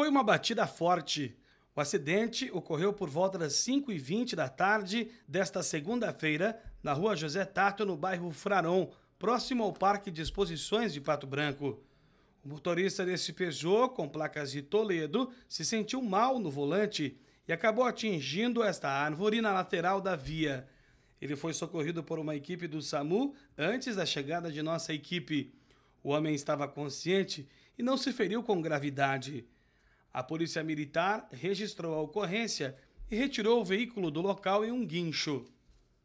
Foi uma batida forte. O acidente ocorreu por volta das 5h20 da tarde desta segunda-feira, na rua José Tato, no bairro Frarão, próximo ao Parque de Exposições de Pato Branco. O motorista desse Peugeot, com placas de Toledo, se sentiu mal no volante e acabou atingindo esta árvore na lateral da via. Ele foi socorrido por uma equipe do SAMU antes da chegada de nossa equipe. O homem estava consciente e não se feriu com gravidade. A Polícia Militar registrou a ocorrência e retirou o veículo do local em um guincho.